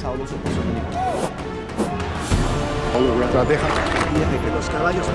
Salvo los una Estrategia que los caballos...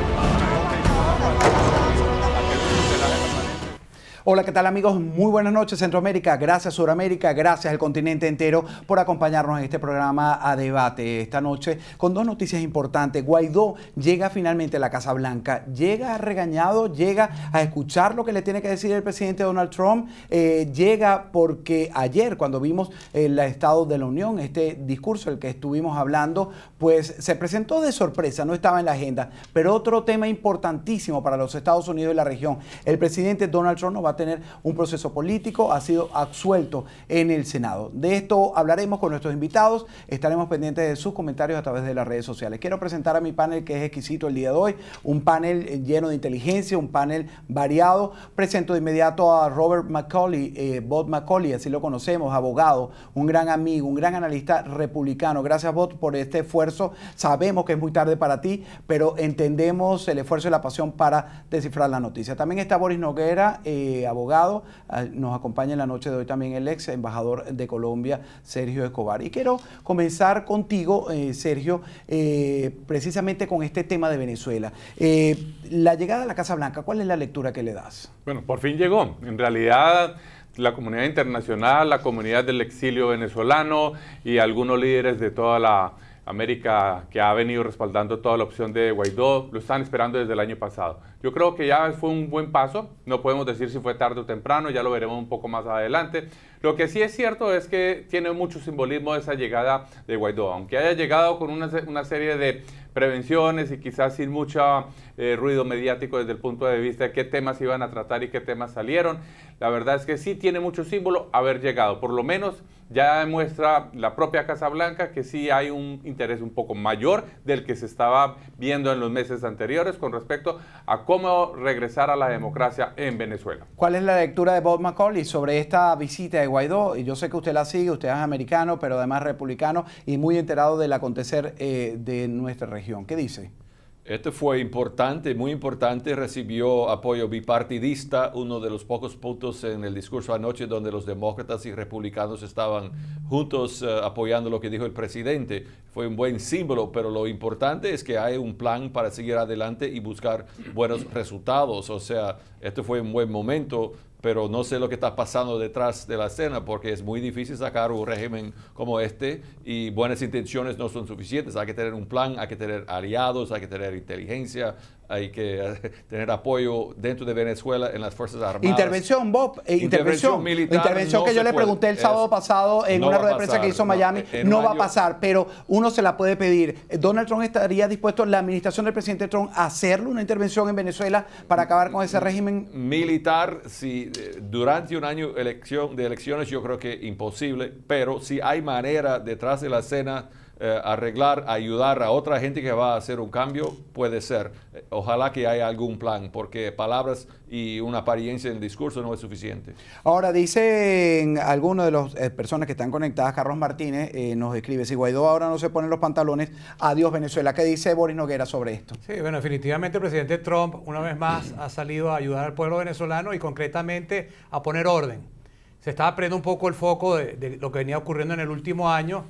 Hola, ¿qué tal amigos? Muy buenas noches Centroamérica, gracias Sudamérica, gracias al continente entero por acompañarnos en este programa a debate esta noche con dos noticias importantes. Guaidó llega finalmente a la Casa Blanca, llega regañado, llega a escuchar lo que le tiene que decir el presidente Donald Trump, eh, llega porque ayer cuando vimos el Estado de la Unión, este discurso el que estuvimos hablando, pues se presentó de sorpresa, no estaba en la agenda, pero otro tema importantísimo para los Estados Unidos y la región, el presidente Donald Trump no va tener un proceso político, ha sido absuelto en el Senado. De esto hablaremos con nuestros invitados, estaremos pendientes de sus comentarios a través de las redes sociales. Quiero presentar a mi panel que es exquisito el día de hoy, un panel eh, lleno de inteligencia, un panel variado. Presento de inmediato a Robert McCauley, eh, Bob McCauley, así lo conocemos, abogado, un gran amigo, un gran analista republicano. Gracias, Bob, por este esfuerzo. Sabemos que es muy tarde para ti, pero entendemos el esfuerzo y la pasión para descifrar la noticia. También está Boris Noguera, eh, abogado. Ah, nos acompaña en la noche de hoy también el ex embajador de Colombia, Sergio Escobar. Y quiero comenzar contigo, eh, Sergio, eh, precisamente con este tema de Venezuela. Eh, la llegada a la Casa Blanca, ¿cuál es la lectura que le das? Bueno, por fin llegó. En realidad la comunidad internacional, la comunidad del exilio venezolano y algunos líderes de toda la América que ha venido respaldando toda la opción de Guaidó, lo están esperando desde el año pasado. Yo creo que ya fue un buen paso, no podemos decir si fue tarde o temprano, ya lo veremos un poco más adelante. Lo que sí es cierto es que tiene mucho simbolismo esa llegada de Guaidó, aunque haya llegado con una, una serie de prevenciones y quizás sin mucho eh, ruido mediático desde el punto de vista de qué temas iban a tratar y qué temas salieron. La verdad es que sí tiene mucho símbolo haber llegado, por lo menos ya demuestra la propia Casa Blanca que sí hay un interés un poco mayor del que se estaba viendo en los meses anteriores con respecto a cómo regresar a la democracia en Venezuela. ¿Cuál es la lectura de Bob McCauley sobre esta visita de Guaidó? Yo sé que usted la sigue, usted es americano, pero además republicano y muy enterado del acontecer eh, de nuestra región. ¿Qué dice? Este fue importante, muy importante, recibió apoyo bipartidista, uno de los pocos puntos en el discurso anoche donde los demócratas y republicanos estaban juntos eh, apoyando lo que dijo el presidente. Fue un buen símbolo, pero lo importante es que hay un plan para seguir adelante y buscar buenos resultados. O sea, este fue un buen momento pero no sé lo que está pasando detrás de la escena porque es muy difícil sacar un régimen como este y buenas intenciones no son suficientes. Hay que tener un plan, hay que tener aliados, hay que tener inteligencia, hay que eh, tener apoyo dentro de Venezuela en las Fuerzas Armadas. Intervención, Bob, eh, intervención, intervención, militar. Intervención que yo le pregunté el sábado pasado en una rueda de prensa que hizo Miami, eh, no, va a pasar, pero uno se la puede pedir. ¿Donald Trump estaría dispuesto, la administración del presidente Trump, a hacerle una intervención en Venezuela para acabar con ese régimen? Militar, si durante un año elección, de elecciones yo creo que imposible, pero si hay manera detrás de la escena eh, arreglar, ayudar a otra gente que va a hacer un cambio, puede ser. Eh, ojalá que haya algún plan, porque palabras y una apariencia en el discurso no es suficiente. Ahora, dice alguno de las eh, personas que están conectadas, Carlos Martínez nos escribe, si Guaidó ahora no se pone los pantalones, adiós Venezuela. ¿Qué dice Boris Noguera sobre esto? Sí, bueno, definitivamente el presidente Trump una vez más ha salido a ayudar al pueblo venezolano y concretamente a poner orden. Se está aprendo un poco el foco de lo que venía ocurriendo en el último año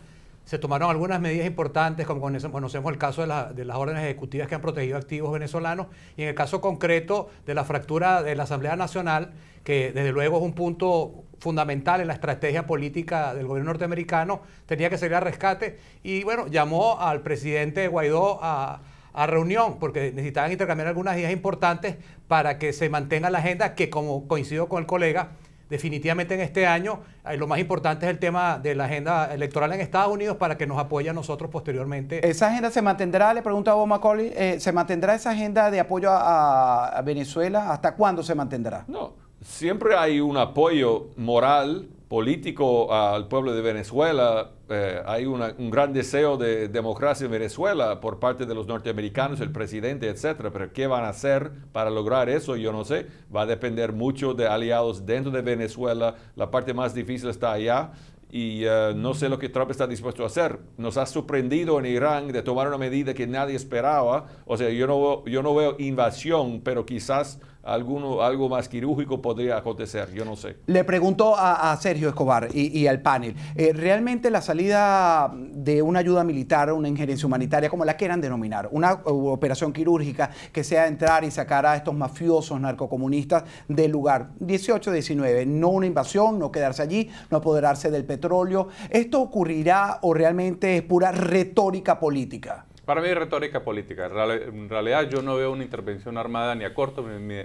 se tomaron algunas medidas importantes, como conocemos el caso de, las órdenes ejecutivas que han protegido activos venezolanos, y en el caso concreto de la fractura de la Asamblea Nacional, que desde luego es un punto fundamental en la estrategia política del gobierno norteamericano, tenía que salir a rescate, y bueno, llamó al presidente Guaidó a, a reunión, porque necesitaban intercambiar algunas ideas importantes para que se mantenga la agenda que, como coincido con el colega, definitivamente en este año eh, lo más importante es el tema de la agenda electoral en Estados Unidos para que nos apoye a nosotros posteriormente. ¿Esa agenda se mantendrá? Le pregunto a Bob Macaulay, eh, ¿se mantendrá esa agenda de apoyo a Venezuela? ¿Hasta cuándo se mantendrá? No, siempre hay un apoyo moral político al pueblo de Venezuela. Eh, hay un gran deseo de democracia en Venezuela por parte de los norteamericanos, el presidente, etcétera. Pero qué van a hacer para lograr eso, yo no sé. Va a depender mucho de aliados dentro de Venezuela. La parte más difícil está allá. Y eh, no sé lo que Trump está dispuesto a hacer. Nos ha sorprendido en Irán de tomar una medida que nadie esperaba. O sea, yo no, yo no veo invasión, pero quizás alguno, algo más quirúrgico podría acontecer, yo no sé. Le pregunto a, Sergio Escobar y, al panel, eh, ¿realmente la salida de una ayuda militar una injerencia humanitaria, como la quieran denominar, una operación quirúrgica que sea entrar y sacar a estos mafiosos narcocomunistas del lugar 18-19, no una invasión, no quedarse allí, no apoderarse del petróleo, ¿esto ocurrirá o realmente es pura retórica política? Para mí retórica política. En realidad yo no veo una intervención armada ni a corto,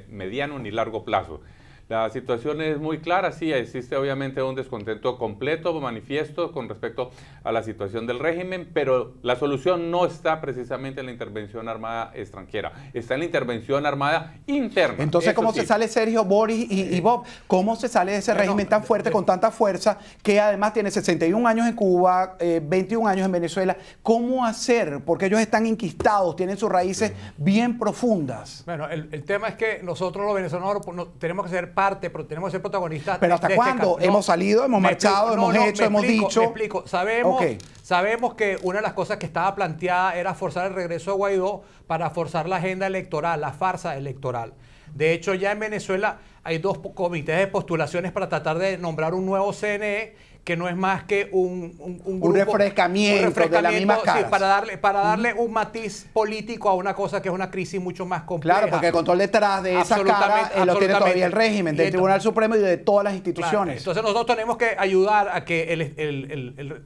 mediano, ni largo plazo. La situación es muy clara, sí, existe obviamente un descontento completo, manifiesto con respecto a la situación del régimen, pero la solución no está precisamente en la intervención armada extranjera, está en la intervención armada interna. Entonces, ¿cómo se sale Sergio, Boris y, Bob? ¿Cómo se sale de ese régimen tan fuerte, eh, con tanta fuerza, que además tiene 61 años en Cuba, 21 eh, años en Venezuela? ¿Cómo hacer? Porque ellos están inquistados, tienen sus raíces bien profundas. Bueno, el, tema es que nosotros los venezolanos tenemos que ser parte, pero tenemos que ser protagonistas. Pero ¿hasta este cuándo? hemos salido, hemos marchado, hemos hecho, hemos dicho. explico. Sabemos, sabemos que una de las cosas que estaba planteada era forzar el regreso a Guaidó para forzar la agenda electoral, la farsa electoral. De hecho, ya en Venezuela hay dos comités de postulaciones para tratar de nombrar un nuevo CNE que no es más que un, un, refrescamiento, de para darle, para darle un matiz político a una cosa que es una crisis mucho más compleja. Claro, porque el control detrás de eso cara eh, lo tiene todavía el régimen, del Tribunal Supremo y de todas las instituciones. entonces nosotros tenemos que ayudar a que el,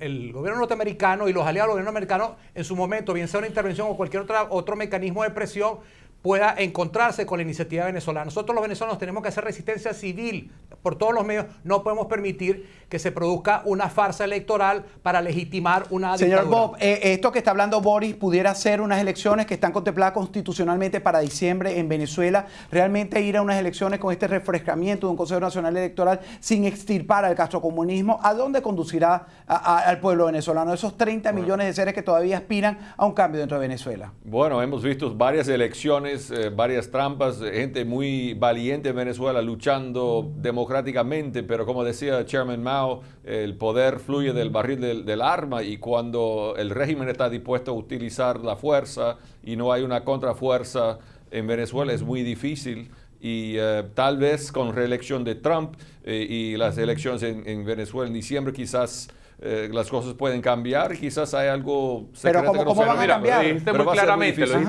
el, gobierno norteamericano y los aliados del gobierno americano en su momento, bien sea una intervención o cualquier otra, otro mecanismo de presión, pueda encontrarse con la iniciativa venezolana. Nosotros los venezolanos tenemos que hacer resistencia civil por todos los medios. No podemos permitir que se produzca una farsa electoral para legitimar una Señor Bob, eh, esto que está hablando Boris pudiera ser unas elecciones que están contempladas constitucionalmente para diciembre en Venezuela. Realmente ir a unas elecciones con este refrescamiento de un Consejo Nacional Electoral sin extirpar al castrocomunismo, ¿a dónde conducirá al pueblo venezolano? Esos 30 millones de seres que todavía aspiran a un cambio dentro de Venezuela. Bueno, hemos visto varias elecciones eh, varias trampas, eh, gente muy valiente en Venezuela luchando democráticamente, pero como decía Chairman Mao, el poder fluye del barril del, arma y cuando el régimen está dispuesto a utilizar la fuerza y no hay una contrafuerza en Venezuela es muy difícil y eh, tal vez con reelección de Trump y las elecciones en Venezuela en diciembre quizás eh, las cosas pueden cambiar, quizás hay algo secreto pero que no ¿cómo a Lo dijiste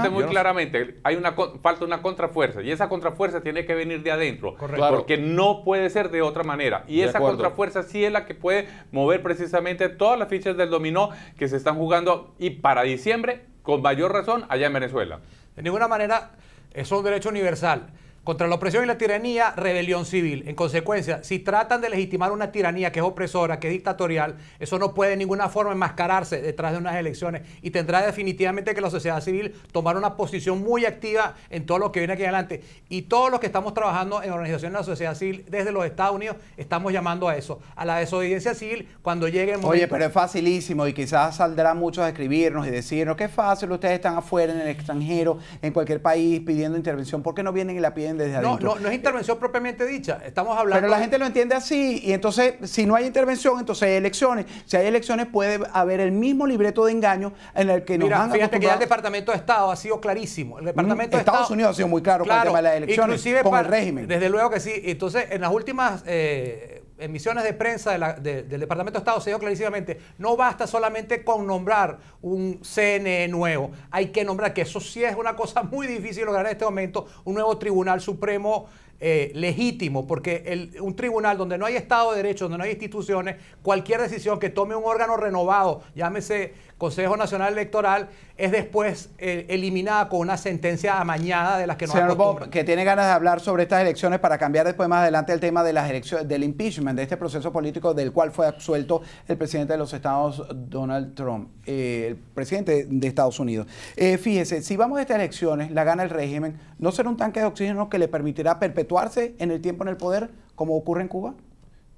muy claramente, hay una falta una contrafuerza y esa contrafuerza tiene que venir de adentro, Correcto. porque no puede ser de otra manera y esa contrafuerza sí es la que puede mover precisamente todas las fichas del dominó que se están jugando y para diciembre con mayor razón allá en Venezuela. De ninguna manera es un derecho universal contra la opresión y la tiranía, rebelión civil. En consecuencia, si tratan de legitimar una tiranía que es opresora, que es dictatorial, eso no puede de ninguna forma enmascararse detrás de unas elecciones y tendrá definitivamente que la sociedad civil tomar una posición muy activa en todo lo que viene aquí adelante. Y todos los que estamos trabajando en organizaciones de la sociedad civil desde los Estados Unidos estamos llamando a eso, a la desobediencia civil cuando llegue el Oye, pero es facilísimo y quizás saldrá muchos a escribirnos y decirnos, qué fácil, ustedes están afuera en el extranjero, en cualquier país pidiendo intervención, ¿por qué no vienen y la piden? no, No, no es intervención propiamente dicha, estamos hablando... Pero la gente lo entiende así y entonces si no hay intervención, entonces hay elecciones. Si hay elecciones puede haber el mismo libreto de engaño en el que nos han fíjate que el Departamento de Estado ha sido clarísimo. El Departamento de Estados Unidos ha sido muy claro, con el tema de las elecciones, con el régimen. Desde luego que sí. Entonces, en las últimas... Eh, emisiones de prensa del Departamento de Estado se dijo clarísimamente, no basta solamente con nombrar un CNE nuevo, hay que nombrar, que eso sí es una cosa muy difícil lograr en este momento, un nuevo Tribunal Supremo eh, legítimo, porque un tribunal donde no hay Estado de Derecho, donde no hay instituciones, cualquier decisión que tome un órgano renovado, llámese Consejo Nacional Electoral, es después eh, eliminada con una sentencia amañada de las que no Señor Bob, que tiene ganas de hablar sobre estas elecciones para cambiar después más adelante el tema de las elecciones, del impeachment, de este proceso político del cual fue absuelto el presidente de los Estados, Donald Trump, eh, el presidente de Estados Unidos. fíjese, si vamos a estas elecciones, la gana el régimen, no será un tanque de oxígeno que le permitirá perpetuar en el tiempo en el poder como ocurre en Cuba?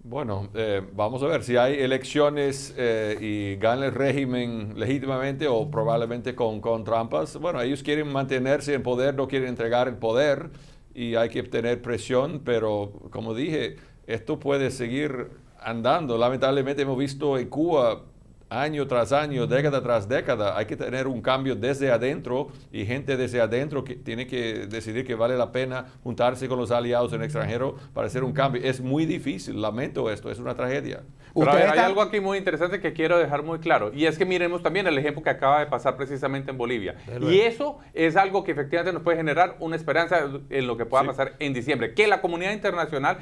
Bueno, eh, vamos a ver si hay elecciones eh, y gana el régimen legítimamente o probablemente con, con trampas. Bueno, ellos quieren mantenerse en poder, no quieren entregar el poder y hay que tener presión, pero como dije, esto puede seguir andando. Lamentablemente hemos visto en Cuba año tras año, década tras década. Hay que tener un cambio desde adentro y gente desde adentro que tiene que decidir que vale la pena juntarse con los aliados en extranjero para hacer un cambio. Es muy difícil, lamento esto, es una tragedia. Pero hay, algo aquí muy interesante que quiero dejar muy claro y es que miremos también el ejemplo que acaba de pasar precisamente en Bolivia. Y eso es algo que efectivamente nos puede generar una esperanza en lo que pueda pasar en diciembre, que la comunidad internacional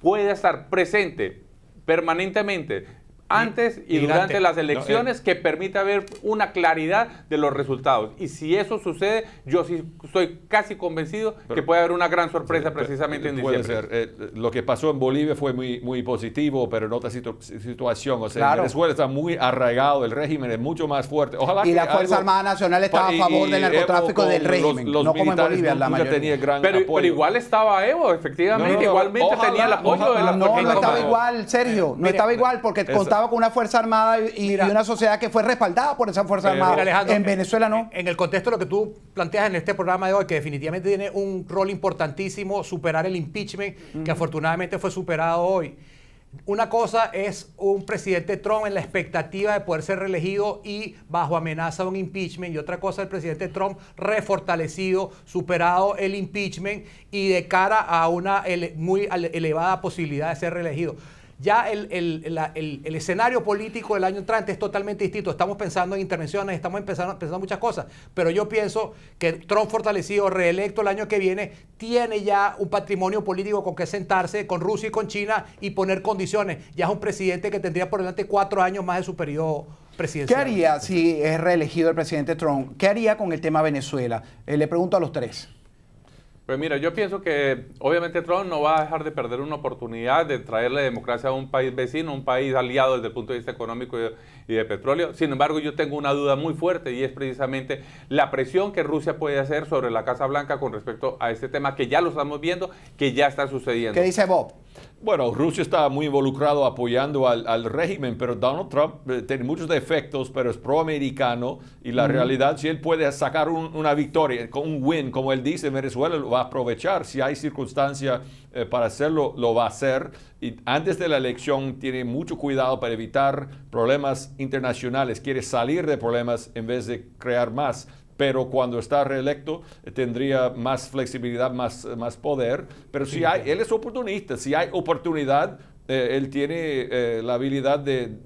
pueda estar presente permanentemente antes y, durante, las eh, elecciones que permita ver una claridad de los resultados. Y si eso sucede, yo sí estoy casi convencido que puede haber una gran sorpresa precisamente en puede Ser. Eh, lo que pasó en Bolivia fue muy, muy positivo, pero en otra situación. O sea, Venezuela está muy arraigado, el régimen es mucho más fuerte. y la Fuerza Armada Nacional estaba a favor del narcotráfico del régimen, no como pero, igual estaba Evo, efectivamente, igualmente tenía el apoyo de la No, no estaba igual, Sergio, no estaba igual porque contra estaba con una Fuerza Armada y, una sociedad que fue respaldada por esa Fuerza Armada. en Venezuela no. En, el contexto de lo que tú planteas en este programa de hoy, que definitivamente tiene un rol importantísimo superar el impeachment, que afortunadamente fue superado hoy. Una cosa es un presidente Trump en la expectativa de poder ser reelegido y bajo amenaza de un impeachment. Y otra cosa el presidente Trump refortalecido, superado el impeachment y de cara a una muy elevada posibilidad de ser reelegido ya el, escenario político del año entrante es totalmente distinto. Estamos pensando en intervenciones, estamos pensando, pensando muchas cosas, pero yo pienso que Trump fortalecido, reelecto el año que viene, tiene ya un patrimonio político con que sentarse con Rusia y con China y poner condiciones. Ya es un presidente que tendría por delante cuatro años más de su periodo ¿Qué haría si es reelegido el presidente Trump? ¿Qué haría con el tema Venezuela? Eh, le pregunto a los tres. Pues mira, yo pienso que obviamente Trump no va a dejar de perder una oportunidad de traerle democracia a un país vecino, un país aliado desde el punto de vista económico y de petróleo. Sin embargo, yo tengo una duda muy fuerte y es precisamente la presión que Rusia puede hacer sobre la Casa Blanca con respecto a este tema que ya lo estamos viendo, que ya está sucediendo. ¿Qué dice Bob? Bueno, Rusia está muy involucrado apoyando al, régimen, pero Donald Trump eh, tiene muchos defectos, pero es proamericano y la realidad, si él puede sacar una victoria, con un win, como él dice, Venezuela lo va a aprovechar. Si hay circunstancia eh, para hacerlo, lo va a hacer. Y antes de la elección tiene mucho cuidado para evitar problemas internacionales. Quiere salir de problemas en vez de crear más pero cuando está reelecto eh, tendría más flexibilidad, más, eh, más poder. Pero si hay, él es oportunista, si hay oportunidad, eh, él tiene la habilidad de,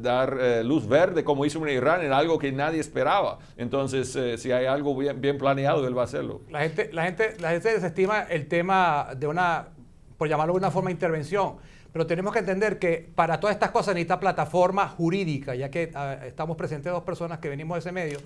dar luz verde, como hizo en Irán, en algo que nadie esperaba. Entonces, si hay algo bien, bien, planeado, él va a hacerlo. La gente, la, gente, la gente desestima el tema de una, por llamarlo de una forma, intervención. Pero tenemos que entender que para todas estas cosas necesita plataforma jurídica, ya que ah, estamos presentes dos personas que venimos de ese medio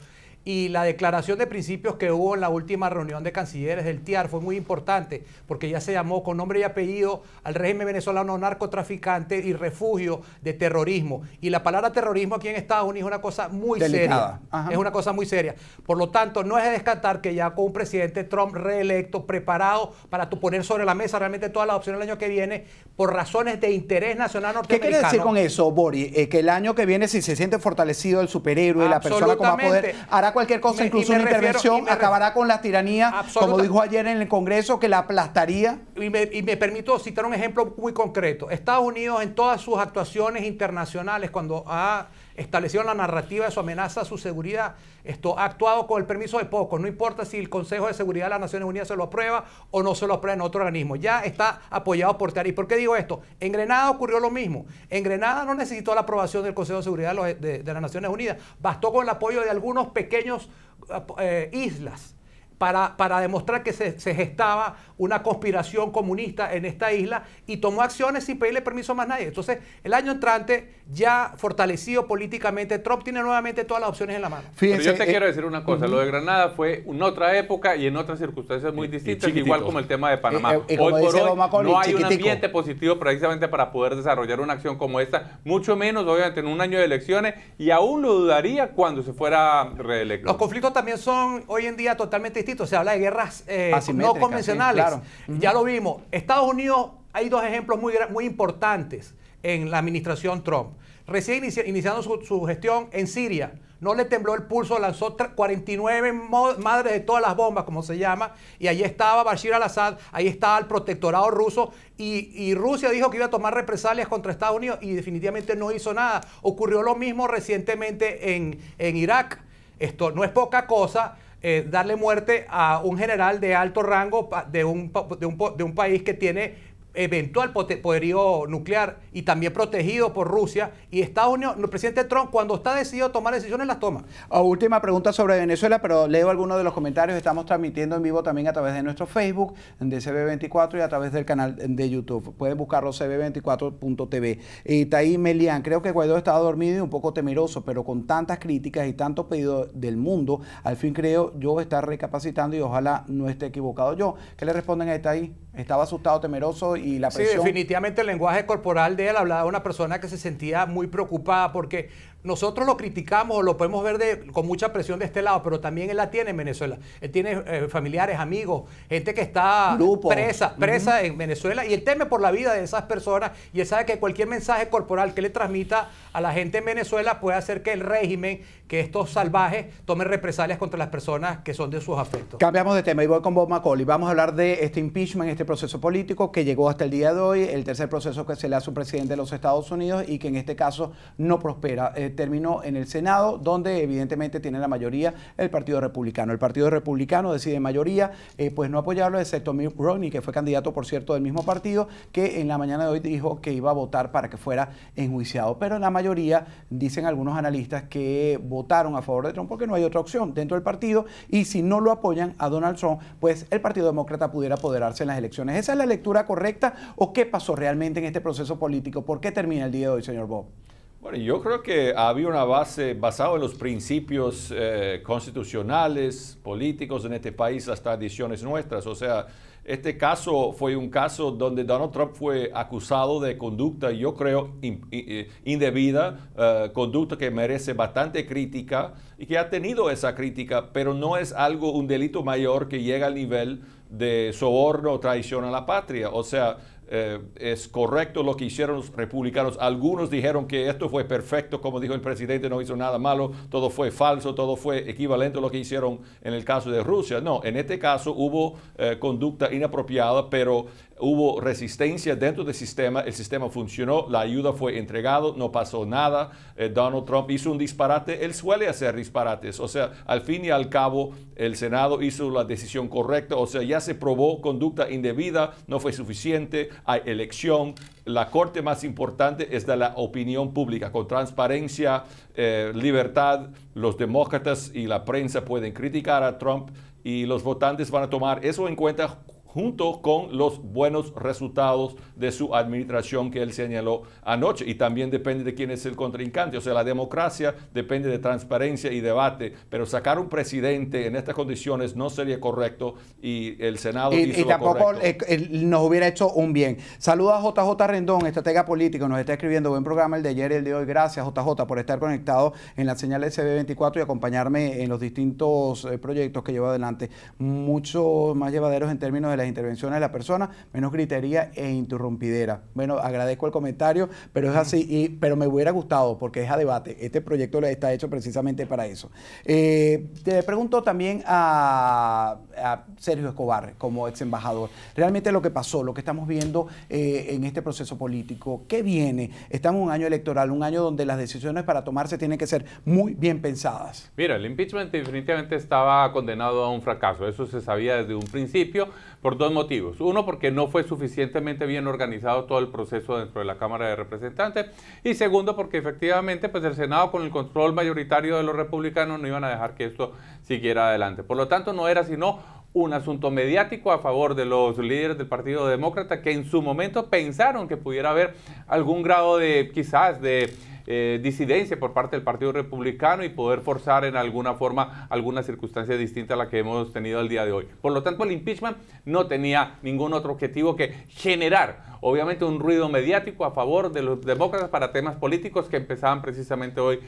y la declaración de principios que hubo en la última reunión de cancilleres del TIAR fue muy importante porque ya se llamó con nombre y apellido al régimen venezolano narcotraficante y refugio de terrorismo. Y la palabra terrorismo aquí en Estados Unidos es una cosa muy seria. Es una cosa muy seria. Por lo tanto, no es de descartar que ya con un presidente Trump reelecto, preparado para poner sobre la mesa realmente todas las opciones el año que viene por razones de interés nacional norteamericano. ¿Qué quiere decir con eso, Bori? Eh, que el año que viene, si se siente fortalecido el superhéroe, la persona como más poder, cualquier cosa, incluso una intervención, acabará con la tiranía, como dijo ayer en el Congreso, que la aplastaría. Y me, permito citar un ejemplo muy concreto. Estados Unidos en todas sus actuaciones internacionales, cuando ha establecido la narrativa de su amenaza a su seguridad. Esto ha actuado con el permiso de pocos. No importa si el Consejo de Seguridad de las Naciones Unidas se lo aprueba o no se lo aprueba en otro organismo. Ya está apoyado por Tari. por qué digo esto? En Grenada ocurrió lo mismo. En Grenada no necesitó la aprobación del Consejo de Seguridad de las Naciones Unidas. Bastó con el apoyo de algunos pequeños pequeños eh, islas para, demostrar que se, gestaba una conspiración comunista en esta isla y tomó acciones sin pedirle permiso a más nadie. Entonces, el año entrante, ya fortalecido políticamente, Trump tiene nuevamente todas las opciones en la mano. Pero yo te eh, quiero decir una cosa, lo de Granada fue en otra época y en otras circunstancias muy eh, distintas, igual como el tema de Panamá. Eh, hoy por hoy no hay un ambiente positivo precisamente para poder desarrollar una acción como esta, mucho menos obviamente en un año de elecciones y aún lo dudaría cuando se fuera reelecto. Los conflictos también son hoy en día totalmente distintos se habla de guerras eh, no convencionales. Ya lo vimos. Estados Unidos, hay dos ejemplos muy, muy importantes en la administración Trump. Recién iniciando su, gestión en Siria, no le tembló el pulso, lanzó 49 madres de todas las bombas, como se llama, y ahí estaba Bashir al-Assad, ahí estaba el protectorado ruso, y, y, Rusia dijo que iba a tomar represalias contra Estados Unidos y definitivamente no hizo nada. Ocurrió lo mismo recientemente en, en Irak. Esto no es poca cosa eh, darle muerte a un general de alto rango de un, de un, de un país que tiene eventual poderío nuclear y también protegido por Rusia y Estados Unidos, el presidente Trump cuando está decidido a tomar decisiones las toma. última pregunta sobre Venezuela, pero leo algunos de los comentarios, estamos transmitiendo en vivo también a través de nuestro Facebook, de CB24 y a través del canal de YouTube. Pueden buscarlo cb24.tv. Y Taí Melian, creo que Guaidó estaba dormido y un poco temeroso, pero con tantas críticas y tantos pedidos del mundo, al fin creo yo estar recapacitando y ojalá no esté equivocado yo. ¿Qué le responden a ahí? Estaba asustado, temeroso Sí, definitivamente el lenguaje corporal de él hablaba de una persona que se sentía muy preocupada porque nosotros lo criticamos, lo podemos ver con mucha presión de este lado, pero también él la tiene en Venezuela. Él tiene eh, familiares, amigos, gente que está presa, presa en Venezuela y él teme por la vida de esas personas y él sabe que cualquier mensaje corporal que le transmita a la gente en Venezuela puede hacer que el régimen, que estos salvajes tomen represalias contra las personas que son de sus afectos. Cambiamos de tema y voy con Bob McCauley. Vamos a hablar de este impeachment, este proceso político que llegó hasta el día de hoy, el tercer proceso que se le hace a un presidente de los Estados Unidos y que en este caso no prospera. Eh, terminó en el Senado, donde evidentemente tiene la mayoría el Partido Republicano. El Partido Republicano decide mayoría, eh, pues no apoyarlo, excepto Mitt Romney, que fue candidato, por cierto, del mismo partido, que en la mañana de hoy dijo que iba a votar para que fuera enjuiciado. Pero la mayoría, dicen algunos analistas, que votaron a favor de Trump porque no hay otra opción dentro del partido y si no lo apoyan a Donald Trump, pues el Partido Demócrata pudiera apoderarse en las elecciones. ¿Esa es la lectura correcta o qué pasó realmente en este proceso político? ¿Por qué termina el día de hoy, señor Bob? Bueno, yo creo que había una base basada en los principios eh, constitucionales, políticos en este país, las tradiciones nuestras. O sea, este caso fue un caso donde Donald Trump fue acusado de conducta, yo creo, indebida, eh, conducta que merece bastante crítica y que ha tenido esa crítica, pero no es algo, un delito mayor que llega al nivel de soborno o traición a la patria. O sea, eh, es correcto lo que hicieron los republicanos. Algunos dijeron que esto fue perfecto, como dijo el presidente, no hizo nada malo, todo fue falso, todo fue equivalente a lo que hicieron en el caso de Rusia. No, en este caso hubo eh, conducta inapropiada, pero hubo resistencia dentro del sistema, el sistema funcionó, la ayuda fue entregado, no pasó nada, eh, Donald Trump hizo un disparate, él suele hacer disparates, o sea, al fin y al cabo el Senado hizo la decisión correcta, o sea, ya se probó conducta indebida, no fue suficiente, hay elección, la corte más importante es de la opinión pública, con transparencia, eh, libertad, los demócratas y la prensa pueden criticar a Trump y los votantes van a tomar eso en cuenta junto con los buenos resultados de su administración que él señaló anoche. Y también depende de quién es el contrincante. O sea, la democracia depende de transparencia y debate, pero sacar un presidente en estas condiciones no sería correcto y el Senado... Y, correcto. y tampoco nos hubiera hecho un bien. Saluda a JJ Rendón, estratega político, nos está escribiendo buen programa el de ayer y el de hoy. Gracias JJ por estar conectado en la señal SB24 y acompañarme en los distintos eh, proyectos que lleva adelante. Mucho más llevaderos en términos de las intervenciones de la persona, menos gritería e interrumpidera. Bueno, agradezco el comentario, pero es así, pero me hubiera gustado porque es a debate. Este proyecto está hecho precisamente para eso. te eh, pregunto también a, Sergio Escobar como ex embajador. Realmente lo que pasó, lo que estamos viendo eh, en este proceso político, ¿qué viene? Estamos en un año electoral, un año donde las decisiones para tomarse tienen que ser muy bien pensadas. Mira, el impeachment definitivamente estaba condenado a un fracaso. Eso se sabía desde un principio. Por dos motivos. Uno, porque no fue suficientemente bien organizado todo el proceso dentro de la Cámara de Representantes. Y segundo, porque efectivamente pues el Senado con el control mayoritario de los republicanos no iban a dejar que esto siguiera adelante. Por lo tanto, no era sino un asunto mediático a favor de los líderes del Partido Demócrata que en su momento pensaron que pudiera haber algún grado de quizás de eh, disidencia por parte del Partido Republicano y poder forzar en alguna forma alguna circunstancia distinta a la que hemos tenido el día de hoy. Por lo tanto, el impeachment no tenía ningún otro objetivo que generar, obviamente, un ruido mediático a favor de los demócratas para temas políticos que empezaban precisamente hoy,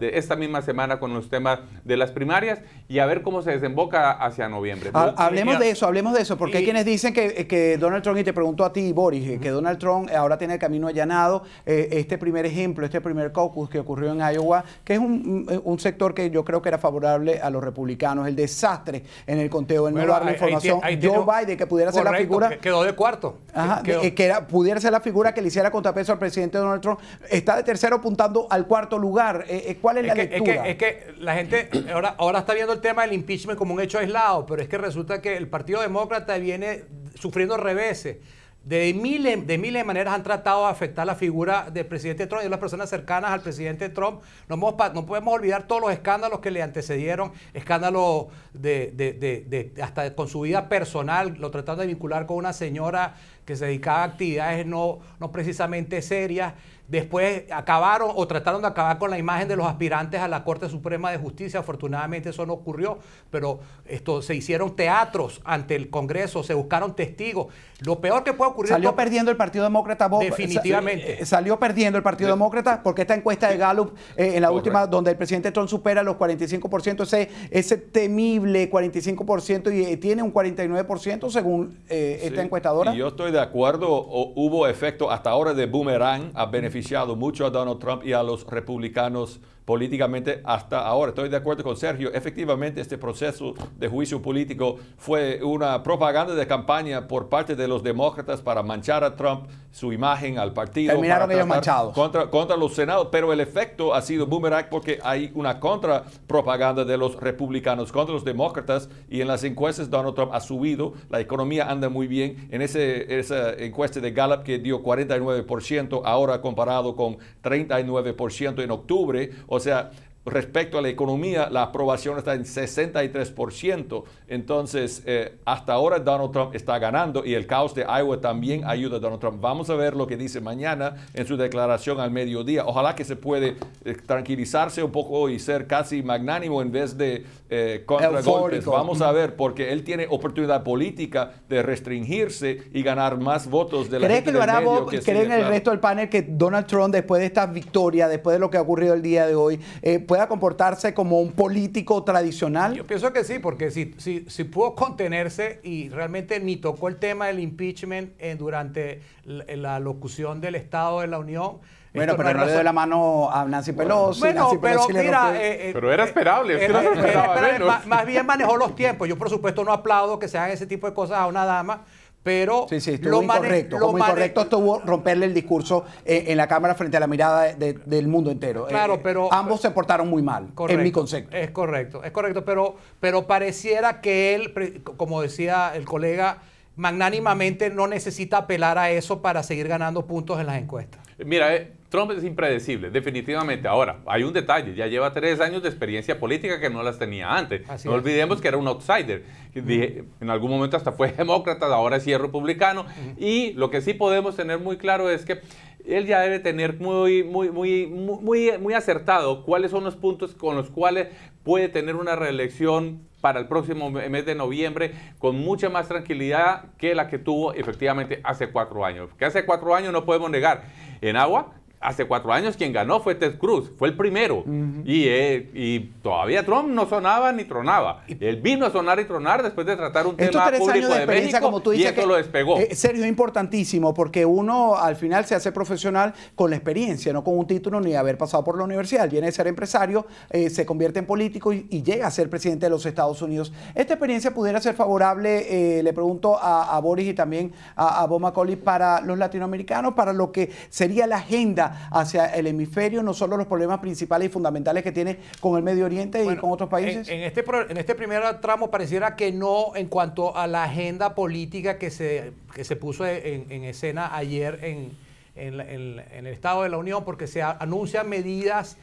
esta misma semana, con los temas de las primarias y a ver cómo se desemboca hacia noviembre. hablemos de eso, hablemos de eso, porque quienes dicen que, Donald Trump, y te pregunto a ti, Boris, eh, que Donald Trump ahora tiene el camino allanado, eh, este primer ejemplo, este primer caucus que ocurrió en Iowa, que es un, sector que yo creo que era favorable a los republicanos. El desastre en el conteo, de no a la información. Joe Biden, que pudiera ser la figura. quedó de cuarto. Que, eh, pudiera ser la figura que le hiciera contrapeso al presidente Donald Trump. Está de tercero apuntando al cuarto lugar. Eh, eh, ¿Cuál es, la lectura? Es que, la gente ahora, ahora está viendo el tema del impeachment como un hecho aislado, pero es que resulta que el Partido Demócrata viene sufriendo reveses. De miles de, maneras han tratado de afectar la figura del presidente Trump y de las personas cercanas al presidente Trump. No, no podemos olvidar todos los escándalos que le antecedieron, escándalos de, de, de, hasta con su vida personal, lo tratando de vincular con una señora que se dedicaba a actividades no, no precisamente serias. Después acabaron o trataron de acabar con la imagen de los aspirantes a la Corte Suprema de Justicia. Afortunadamente eso no ocurrió, pero esto, se hicieron teatros ante el Congreso, se buscaron testigos. Lo peor que puede ocurrir... Salió perdiendo el Partido Demócrata, Definitivamente. Eh, salió perdiendo el Partido Demócrata porque esta encuesta de Gallup, eh, en la última, donde el presidente Trump supera los 45%, ese, ese temible 45% y eh, tiene un 49% según esta encuestadora. yo estoy de acuerdo, o hubo efecto hasta ahora de boomerang, ha beneficiado mucho a Donald Trump y a los republicanos políticamente hasta ahora. Estoy de acuerdo con Sergio. Efectivamente, este proceso de juicio político fue una propaganda de campaña por parte de los demócratas para manchar a Trump, su imagen al partido. Terminaron ellos manchados. Contra, contra los senados, pero el efecto ha sido boomerang porque hay una contrapropaganda de los republicanos contra los demócratas y en las encuestas Donald Trump ha subido, la economía anda muy bien. En ese, esa encuesta de Gallup que dio 49%, ahora comparado con 39% en octubre, o o sea, respecto a la economía, la aprobación está en 63%. Entonces, eh, hasta ahora Donald Trump está ganando y el caos de Iowa también ayuda a Donald Trump. Vamos a ver lo que dice mañana en su declaración al mediodía. Ojalá que se puede eh, tranquilizarse un poco y ser casi magnánimo en vez de eh, contra golpes. Vamos a ver, porque él tiene oportunidad política de restringirse y ganar más votos de la ¿Crees que lo hará vos el resto del panel que Donald Trump, después de esta victoria, después de lo que ha ocurrido el día de hoy, pueda comportarse como un político tradicional? Yo pienso que sí, porque si, si, si pudo contenerse y realmente ni tocó el tema del impeachment eh, durante eh, la, locución del Estado de la Unión, bueno, pero no, le dio la mano a Nancy Pelosi. Bueno, pero eh, pero era esperable. más, más, bien manejó los tiempos. Yo, por supuesto, no aplaudo que se hagan ese tipo de cosas a una dama, pero lo incorrecto. Lo como incorrecto estuvo romperle el discurso eh, en la Cámara frente a la mirada del mundo entero. Eh, claro, eh, pero ambos se portaron muy mal, en mi concepto. Es correcto, es correcto, pero, pero pareciera que él, como decía el colega, magnánimamente no necesita apelar a eso para seguir ganando puntos en las encuestas. Mira, Trump es impredecible, definitivamente. Ahora, hay un detalle, ya lleva tres años de experiencia política que no las tenía antes. no olvidemos que era un outsider en algún momento hasta fue demócrata, ahora sí es republicano. Y lo que sí podemos tener muy claro es que él ya debe tener muy, muy, muy, muy, muy acertado cuáles son los puntos con los cuales puede tener una reelección para el próximo mes de noviembre con mucha más tranquilidad que la que tuvo efectivamente hace cuatro años. Que hace cuatro años no podemos negar. En agua hace cuatro años quien ganó fue Ted Cruz, fue el primero. Eh, y, todavía Trump no sonaba ni tronaba. Él vino a sonar y tronar después de tratar un tema público de, como tú y esto que, lo despegó. Eh, es importantísimo porque uno al final se hace profesional con la experiencia, no con un título ni haber pasado por la universidad. Viene de ser empresario, eh, se convierte en político y, llega a ser presidente de los Estados Unidos. ¿Esta experiencia pudiera ser favorable, le pregunto a, Boris y también a, Bob McCauley para los latinoamericanos, para lo que sería la agenda hacia, el hemisferio, no solo los problemas principales y fundamentales que tiene con el Medio Oriente y con otros países? En, este, en este primer tramo pareciera que no en cuanto a la agenda política que se, se puso en, escena ayer en, el Estado de la Unión, porque se anuncian medidas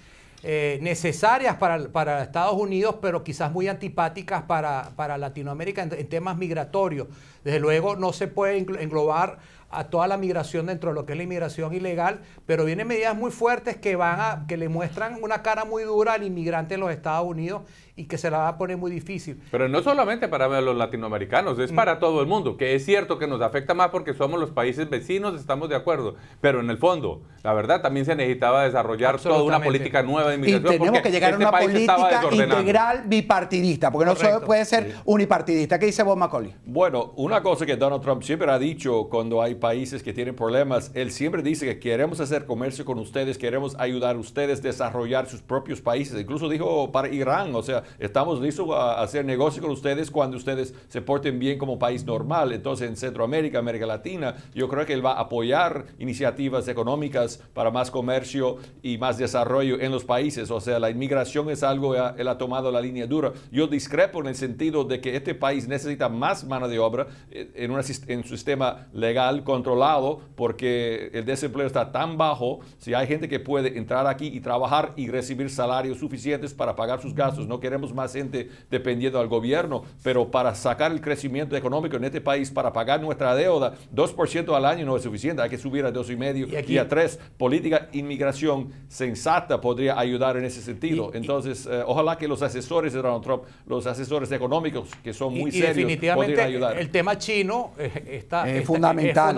eh, necesarias para, Estados Unidos, pero quizás muy antipáticas para, Latinoamérica en, temas migratorios. Desde luego no se puede englobar a toda la migración dentro de lo que es la inmigración ilegal, pero vienen medidas muy fuertes que van a, que le muestran una cara muy dura al inmigrante en los Estados Unidos y que se la va a poner muy difícil. Pero no solamente para los latinoamericanos, es para mm. todo el mundo, que es cierto que nos afecta más porque somos los países vecinos, estamos de acuerdo, pero en el fondo, la verdad, también se necesitaba desarrollar toda una política nueva de inmigración. Y tenemos que llegar a este una política integral bipartidista, porque no solo puede ser unipartidista. ¿Qué dice Bob Macaulay? Bueno, una cosa que Donald Trump siempre ha dicho cuando hay países que tienen problemas, él siempre dice que queremos hacer comercio con ustedes, queremos ayudar a ustedes a desarrollar sus propios países. Incluso dijo para Irán, o sea, estamos listos a hacer negocio con ustedes cuando ustedes se porten bien como país normal. Entonces, en Centroamérica, América Latina, yo creo que él va a apoyar iniciativas económicas para más comercio y más desarrollo en los países. O sea, la inmigración es algo, eh, él ha tomado la línea dura. Yo discrepo en el sentido de que este país necesita más mano de obra eh, en, un en un sistema legal controlado porque el desempleo está tan bajo. Si hay gente que puede entrar aquí y trabajar y recibir salarios suficientes para pagar sus gastos, no queremos más gente dependiendo al gobierno, pero para sacar el crecimiento económico en este país, para pagar nuestra deuda, 2% al año no es suficiente, hay que subir a 2,5% y, a 3%. Política inmigración sensata podría ayudar en ese sentido. Entonces, eh, ojalá que los asesores de Donald Trump, los asesores económicos, que son muy serios, definitivamente ayudar. El tema chino eh, está, es, fundamental.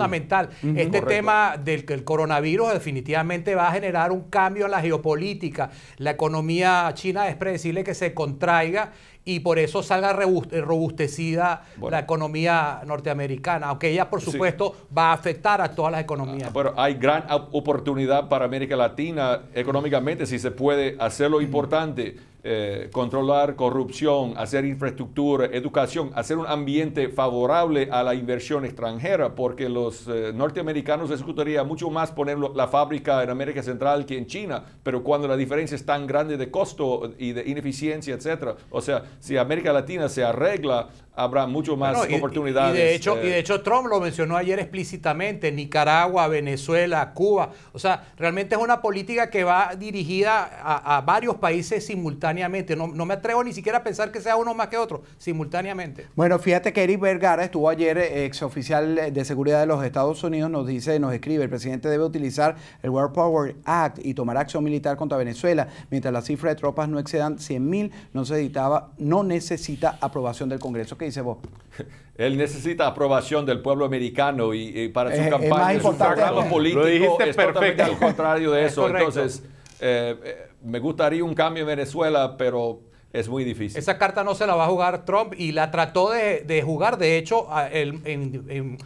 Este tema del el coronavirus definitivamente va a generar un cambio en la geopolítica. La economía china es predecible que se contraiga y por eso salga robustecida la economía norteamericana, aunque ella por supuesto va a afectar a todas las economías. Pero ah, hay gran oportunidad para América Latina económicamente si se puede hacer lo mm. importante eh, controlar corrupción, hacer infraestructura, educación, hacer un ambiente favorable a la inversión extranjera, porque los eh, norteamericanos les gustaría mucho más poner la fábrica en América Central que en China, pero cuando la diferencia es tan grande de costo y de ineficiencia, etcétera, o sea, si América Latina se arregla, habrá mucho más oportunidades. Y de, hecho, y de eh. hecho, Trump lo mencionó ayer explícitamente, Nicaragua, Venezuela, Cuba, o sea, realmente es una política que va dirigida a, a varios países simultáneamente simultáneamente. No, me atrevo ni siquiera a pensar que sea uno más que otro, simultáneamente. Bueno, fíjate que Eric Vergara estuvo ayer, eh, exoficial de seguridad de los Estados Unidos, nos dice, nos escribe, el presidente debe utilizar el War Power Act y tomar acción militar contra Venezuela. Mientras la cifra de tropas no excedan 100.000, no, se editaba, no necesita aprobación del Congreso. ¿Qué dice vos? Él necesita aprobación del pueblo americano y, para su campaña, es su programa político Lo al contrario de eso. Entonces, eh, eh, me gustaría un cambio en Venezuela, pero es muy difícil. Esa carta no se la va a jugar Trump y la trató de, jugar, de hecho, en, en,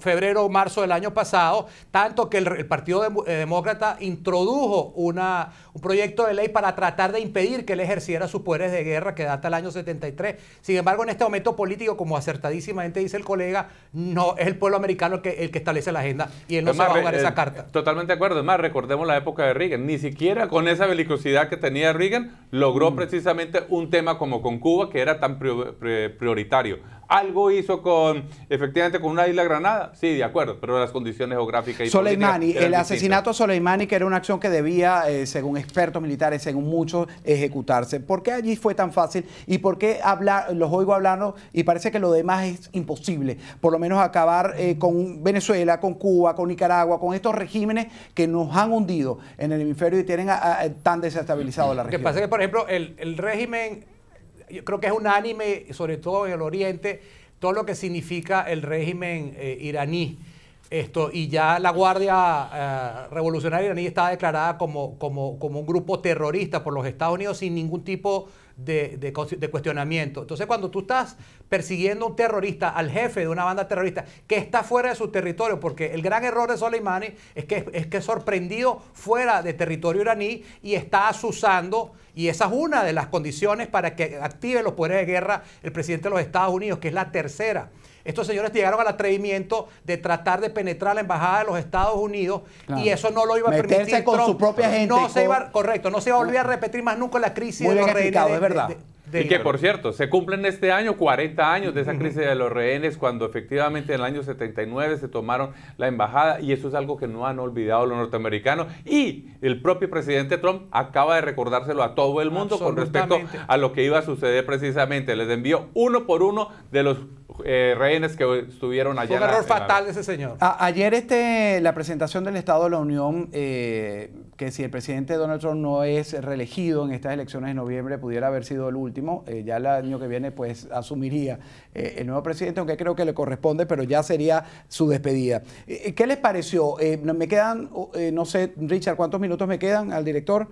febrero o marzo del año pasado, tanto que el, Partido eh, Demócrata introdujo una, un proyecto de ley para tratar de impedir que él ejerciera sus poderes de guerra que data del año 73. Sin embargo, en este momento político, como acertadísimamente dice el colega, no es el pueblo americano el que, el que establece la agenda y él no se va a jugar esa eh, carta. Totalmente de acuerdo. más recordemos la época de Reagan. Ni siquiera con esa belicosidad que tenía Reagan logró mm. precisamente un tema como con Cuba que era tan eh, prioritario. Algo hizo con, efectivamente, con una isla Granada. Sí, de acuerdo, pero las condiciones geográficas y Soleimani, el asesinato de Soleimani, que era una acción que debía, eh, según expertos militares, según muchos, ejecutarse. ¿Por qué allí fue tan fácil? ¿Y por qué hablar, los oigo hablando y parece que lo demás es imposible? Por lo menos acabar eh, con Venezuela, con Cuba, con Nicaragua, con estos regímenes que nos han hundido en el hemisferio y tienen tan desestabilizado la región. ¿Qué pasa que, por ejemplo, el, el régimen yo creo que es unánime, sobre todo en el Oriente, todo lo que significa el régimen eh, iraní. Esto, y ya la Guardia eh, Revolucionaria iraní estaba declarada como, como, como un grupo terrorista por los Estados Unidos sin ningún tipo de de, de, cuestionamiento. Entonces, cuando tú estás persiguiendo a un terrorista, al jefe de una banda terrorista que está fuera de su territorio, porque el gran error de Soleimani es que es que sorprendido fuera de territorio iraní y está asusando, y esa es una de las condiciones para que active los poderes de guerra el presidente de los Estados Unidos, que es la tercera. Estos señores llegaron al atrevimiento de tratar de penetrar la embajada de los Estados Unidos y eso no lo iba a permitir. con su propia gente. No se correcto, no se va a volver a repetir más nunca la crisis de los rehenes. Es verdad. y que por cierto, se cumplen este año 40 años de esa crisis de los rehenes, cuando efectivamente en el año 79 se tomaron la embajada y eso es algo que no han olvidado los norteamericanos y el propio presidente Trump acaba de recordárselo a todo el mundo con respecto a lo que iba a suceder precisamente. Les envió uno por uno de los eh, rehenes que estuvieron ayer. un error fatal de ese señor. ayer este, la presentación del Estado de la Unión, eh, que si el presidente Donald Trump no es reelegido en estas elecciones de noviembre, pudiera haber sido el último, eh, ya el año que viene pues asumiría eh, el nuevo presidente, aunque creo que le corresponde, pero ya sería su despedida. ¿Qué les pareció? me quedan, no sé, Richard, ¿cuántos minutos me quedan al director?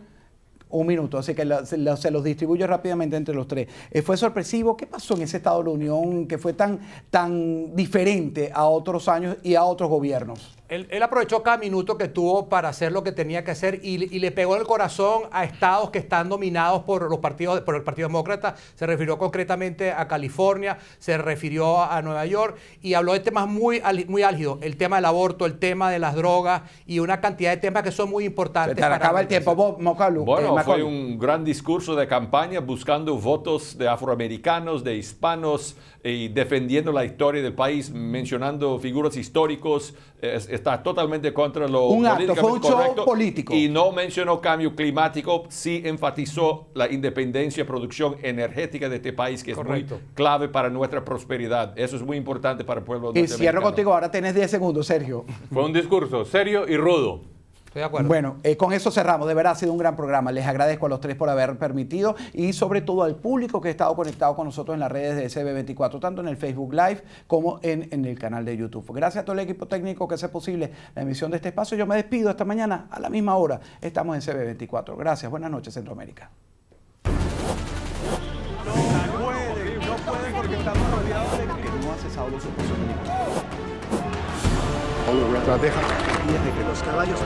un minuto, así que se, los distribuyo rápidamente entre los tres. Eh, ¿Fue sorpresivo? ¿Qué pasó en ese Estado de la Unión que fue tan, tan diferente a otros años y a otros gobiernos? Él, aprovechó cada minuto que tuvo para hacer lo que tenía que hacer y, le pegó el corazón a estados que están dominados por los partidos, por el Partido Demócrata. Se refirió concretamente a California, se refirió a Nueva York y habló de temas muy, muy álgidos: el tema del aborto, el tema de las drogas y una cantidad de temas que son muy importantes. Se acaba el tiempo, Mocalu. Bueno, eh, fue un gran discurso de campaña buscando votos de afroamericanos, de hispanos eh, y defendiendo la historia del país, mencionando figuras históricos. Eh, está totalmente contra lo un acto, fue un correcto, político. Y no mencionó cambio climático, sí enfatizó la independencia, producción energética de este país, que es muy clave para nuestra prosperidad. Eso es muy importante para el pueblo. Y cierro contigo, ahora tenés 10 segundos, Sergio. Fue un discurso serio y rudo acuerdo. Bueno, eh, con eso cerramos. De verdad ha sido un gran programa. Les agradezco a los tres por haber permitido y sobre todo al público que ha estado conectado con nosotros en las redes de cb 24 tanto en el Facebook Live como en, en el canal de YouTube. Gracias a todo el equipo técnico que hace posible la emisión de este espacio. Yo me despido esta mañana a la misma hora. Estamos en CB24. Gracias. Buenas noches, Centroamérica. Estrategia de que los caballos...